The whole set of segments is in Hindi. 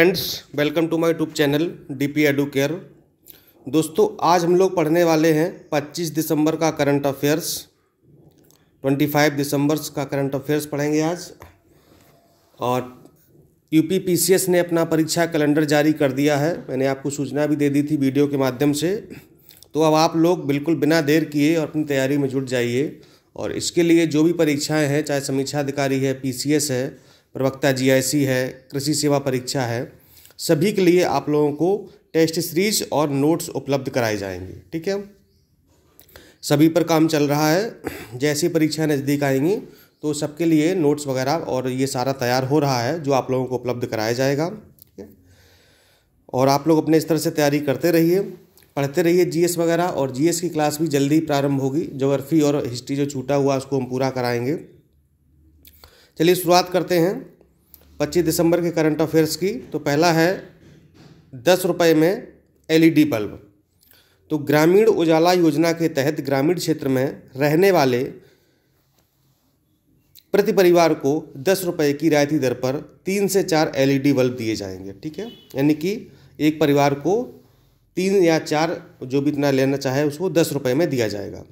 friends welcome to my YouTube channel D P edu care दोस्तों आज हम लोग पढ़ने वाले हैं 25 दिसंबर का करंट अफेयर्स 25 दिसंबर का करंट अफेयर्स पढ़ेंगे आज और U P P C S ने अपना परीक्षा कैलेंडर जारी कर दिया है मैंने आपको सूचना भी दे दी थी वीडियो के माध्यम से तो अब आप लोग बिल्कुल बिना देर किए और अपनी तैयारी में जुट जाइए और इसके लिए जो भी परीक्षाएँ हैं चाहे समीक्षा अधिकारी है पी सी एस है प्रवक्ता जीआईसी है कृषि सेवा परीक्षा है सभी के लिए आप लोगों को टेस्ट सीरीज और नोट्स उपलब्ध कराए जाएंगे ठीक है सभी पर काम चल रहा है जैसी परीक्षाएं नज़दीक आएंगी तो सबके लिए नोट्स वगैरह और ये सारा तैयार हो रहा है जो आप लोगों को उपलब्ध कराया जाएगा ठीक है और आप लोग अपने स्तर से तैयारी करते रहिए पढ़ते रहिए जीएस वगैरह और जीएस की क्लास भी जल्दी प्रारंभ होगी ज्योग्राफी और हिस्ट्री जो छूटा हुआ उसको हम पूरा कराएंगे चलिए शुरुआत करते हैं 25 दिसंबर के करंट अफेयर्स की तो पहला है दस रुपये में एलईडी बल्ब तो ग्रामीण उजाला योजना के तहत ग्रामीण क्षेत्र में रहने वाले प्रति परिवार को दस रुपये की रायती दर पर तीन से चार एलईडी बल्ब दिए जाएंगे ठीक है यानी कि एक परिवार को तीन या चार जो भी इतना लेना चाहे उसको दस रुपये में दिया जाएगा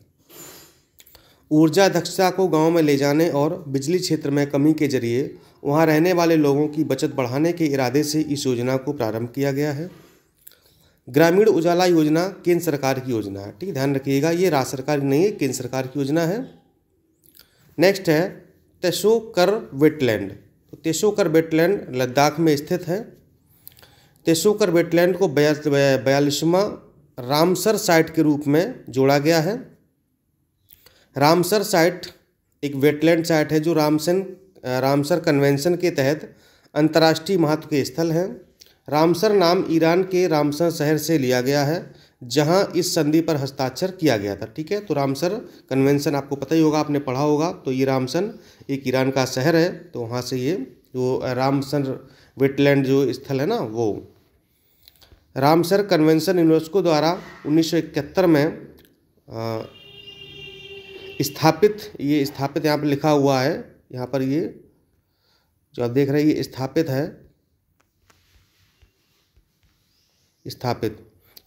ऊर्जा दक्षता को गांव में ले जाने और बिजली क्षेत्र में कमी के जरिए वहां रहने वाले लोगों की बचत बढ़ाने के इरादे से इस योजना को प्रारंभ किया गया है ग्रामीण उजाला योजना केंद्र सरकार की योजना है ठीक ध्यान रखिएगा ये राज्य सरकार नहीं है केंद्र सरकार की योजना है नेक्स्ट है तेसोकर वेटलैंड तो तेसोकर वेटलैंड लद्दाख में स्थित है तेसोकर वेटलैंड को बयालीसवां रामसर साइट के रूप में जोड़ा गया है रामसर साइट एक वेटलैंड साइट है जो रामसन रामसर कन्वेंशन के तहत अंतर्राष्ट्रीय महत्व के स्थल हैं रामसर नाम ईरान के रामसर शहर से लिया गया है जहां इस संधि पर हस्ताक्षर किया गया था ठीक है तो रामसर कन्वेंशन आपको पता ही होगा आपने पढ़ा होगा तो ये रामसन एक ईरान का शहर है तो वहाँ से ये जो रामसर वेटलैंड जो स्थल है ना वो रामसर कन्वेंशन यूनेस्को द्वारा उन्नीस में स्थापित ये स्थापित यहाँ पर लिखा हुआ है यहाँ पर ये जो आप देख रहे हैं ये स्थापित है स्थापित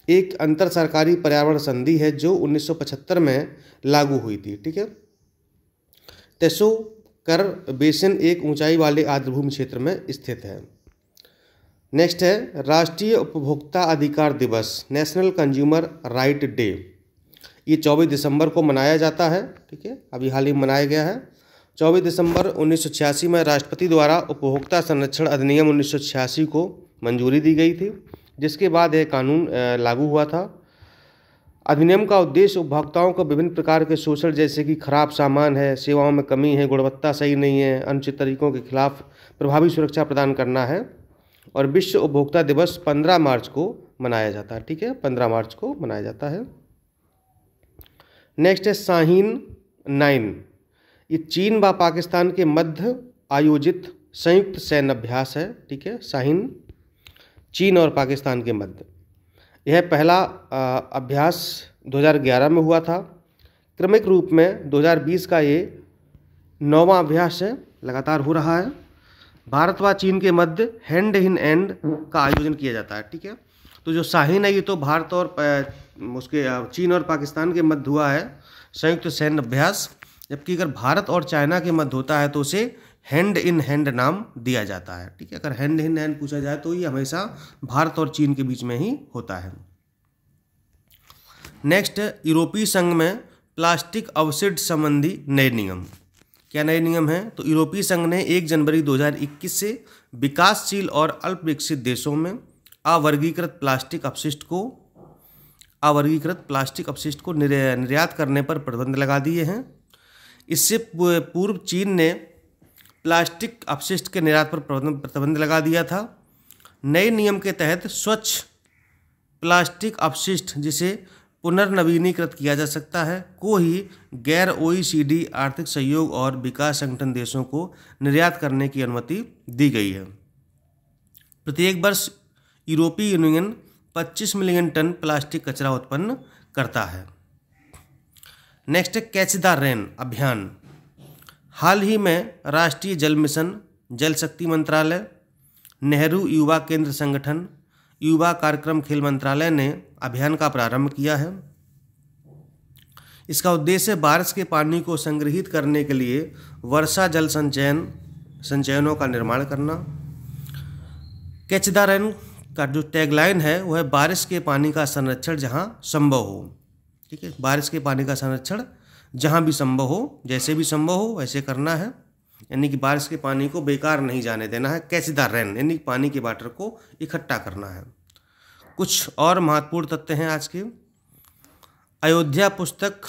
एक अंतर सरकारी पर्यावरण संधि है जो 1975 में लागू हुई थी ठीक है तेसो कर बेसिन एक ऊंचाई वाले आर्द्रभूमि क्षेत्र में स्थित है नेक्स्ट है राष्ट्रीय उपभोक्ता अधिकार दिवस नेशनल कंज्यूमर राइट डे ये चौबीस दिसंबर को मनाया जाता है ठीक है अभी हाल ही मनाया गया है चौबीस दिसंबर उन्नीस में राष्ट्रपति द्वारा उपभोक्ता संरक्षण अधिनियम उन्नीस को मंजूरी दी गई थी जिसके बाद यह कानून लागू हुआ था अधिनियम का उद्देश्य उपभोक्ताओं को विभिन्न प्रकार के शोषण जैसे कि खराब सामान है सेवाओं में कमी है गुणवत्ता सही नहीं है अनुचित तरीकों के खिलाफ प्रभावी सुरक्षा प्रदान करना है और विश्व उपभोक्ता दिवस 15 मार्च को मनाया जाता है ठीक है 15 मार्च को मनाया जाता है नेक्स्ट है शाहीन नाइन ये चीन व पाकिस्तान के मध्य आयोजित संयुक्त सैन्य अभ्यास है ठीक है शाहीन चीन और पाकिस्तान के मध्य यह पहला अभ्यास 2011 में हुआ था क्रमिक रूप में 2020 का ये नौवा अभ्यास है लगातार हो रहा है भारत व चीन के मध्य हैंड इन एंड का आयोजन किया जाता है ठीक है तो जो शाहीन है ये तो भारत और उसके चीन और पाकिस्तान के मध्य हुआ है संयुक्त सैन्य अभ्यास जबकि अगर भारत और चाइना के मध्य होता है तो उसे हैंड इन हैंड नाम दिया जाता है ठीक है अगर हैंड इन हैंड पूछा जाए तो ये हमेशा भारत और चीन के बीच में ही होता है नेक्स्ट यूरोपीय संघ में प्लास्टिक अवशिष्ट संबंधी नए नियम क्या नए नियम हैं तो यूरोपीय संघ ने 1 जनवरी 2021 से विकासशील और अल्प विकसित देशों में अवर्गीकृत प्लास्टिक अपशिष्ट को आवर्गीकृत प्लास्टिक अपशिष्ट को निर्यात करने पर प्रतिबंध लगा दिए हैं इससे पूर्व चीन ने प्लास्टिक अपशिष्ट के निर्यात पर प्रतिबंध लगा दिया था नए नियम के तहत स्वच्छ प्लास्टिक अपशिष्ट जिसे पुनर्नवीनीकृत किया जा सकता है को ही गैर ओईसीडी आर्थिक सहयोग और विकास संगठन देशों को निर्यात करने की अनुमति दी गई है प्रत्येक वर्ष यूरोपीय यूनियन 25 मिलियन टन प्लास्टिक कचरा उत्पन्न करता है नेक्स्ट है कैच द रेन अभियान हाल ही में राष्ट्रीय जल मिशन जल शक्ति मंत्रालय नेहरू युवा केंद्र संगठन युवा कार्यक्रम खेल मंत्रालय ने अभियान का प्रारंभ किया है इसका उद्देश्य बारिश के पानी को संग्रहित करने के लिए वर्षा जल संचयन संचयनों का निर्माण करना कैच द रेन का जो टैगलाइन है वह है बारिश के पानी का संरक्षण जहाँ संभव हो ठीक है बारिश के पानी का संरक्षण जहाँ भी संभव हो जैसे भी संभव हो वैसे करना है यानी कि बारिश के पानी को बेकार नहीं जाने देना है दार रैन यानी कि पानी के वाटर को इकट्ठा करना है कुछ और महत्वपूर्ण तथ्य हैं आज के अयोध्या पुस्तक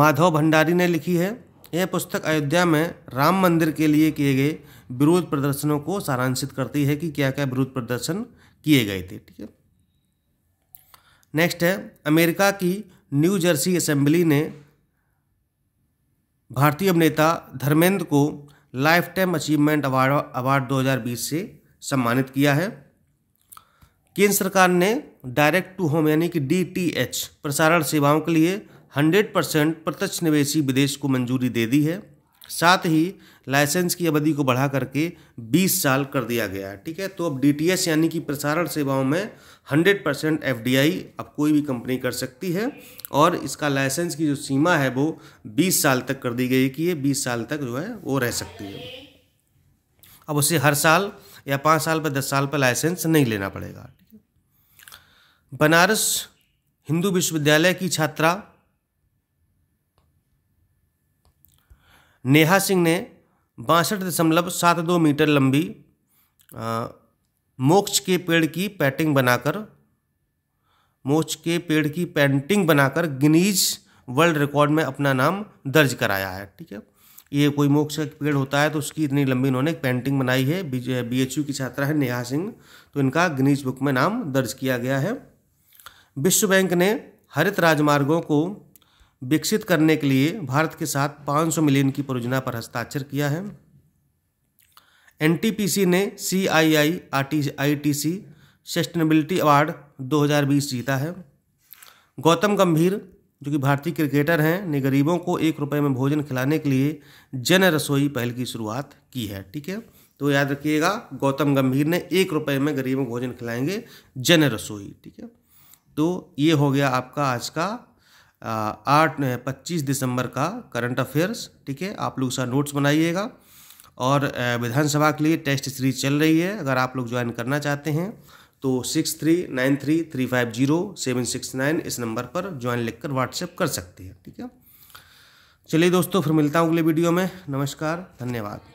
माधव भंडारी ने लिखी है यह पुस्तक अयोध्या में राम मंदिर के लिए किए गए विरोध प्रदर्शनों को सारांशित करती है कि क्या क्या विरोध प्रदर्शन किए गए थे ठीक है नेक्स्ट है अमेरिका की न्यू जर्सी असेंबली ने भारतीय अभिनेता धर्मेंद्र को lifetime achievement award award 2020 से सम्मानित किया है केंद्र सरकार ने डायरेक्ट टू होम यानी कि डीटीएच प्रसारण सेवाओं के लिए 100 परसेंट प्रत्यक्ष निवेशी विदेश को मंजूरी दे दी है साथ ही लाइसेंस की अवधि को बढ़ा करके 20 साल कर दिया गया है ठीक है तो अब डी यानी कि प्रसारण सेवाओं में 100 परसेंट एफ अब कोई भी कंपनी कर सकती है और इसका लाइसेंस की जो सीमा है वो 20 साल तक कर दी गई है कि ये 20 साल तक जो है वो रह सकती है अब उसे हर साल या पाँच साल पर दस साल पर लाइसेंस नहीं लेना पड़ेगा ठीक है बनारस हिंदू विश्वविद्यालय की छात्रा नेहा सिंह ने बासठ दशमलव सात दो मीटर लंबी मोक्ष के पेड़ की पैटिंग बनाकर मोक्ष के पेड़ की पेंटिंग बनाकर गिनीज वर्ल्ड रिकॉर्ड में अपना नाम दर्ज कराया है ठीक है ये कोई मोक्ष का पेड़ होता है तो उसकी इतनी लंबी इन्होंने एक पेंटिंग बनाई है बी एच यू की छात्रा है नेहा सिंह तो इनका गिनीज बुक में नाम दर्ज किया गया है विश्व बैंक ने हरित राजमार्गों को विकसित करने के लिए भारत के साथ 500 मिलियन की परियोजना पर हस्ताक्षर किया है एन ने C I I R T I T C sustainability award 2020 जीता है गौतम गंभीर जो कि भारतीय क्रिकेटर हैं ने गरीबों को एक रुपये में भोजन खिलाने के लिए जन रसोई पहल की शुरुआत की है ठीक है तो याद रखिएगा गौतम गंभीर ने एक रुपये में गरीबों को भोजन खिलाएंगे जन रसोई ठीक है तो ये हो गया आपका आज का आठ पच्चीस दिसंबर का करंट अफेयर्स ठीक है आप लोग उसका नोट्स बनाइएगा और विधानसभा के लिए टेस्ट सीरीज चल रही है अगर आप लोग ज्वाइन करना चाहते हैं तो six three nine three three five zero seven six nine इस नंबर पर ज्वाइन लिखकर व्हाट्सएप कर सकते हैं ठीक है चलिए दोस्तों फिर मिलता हूँ अगले वीडियो में नमस्कार धन्यवाद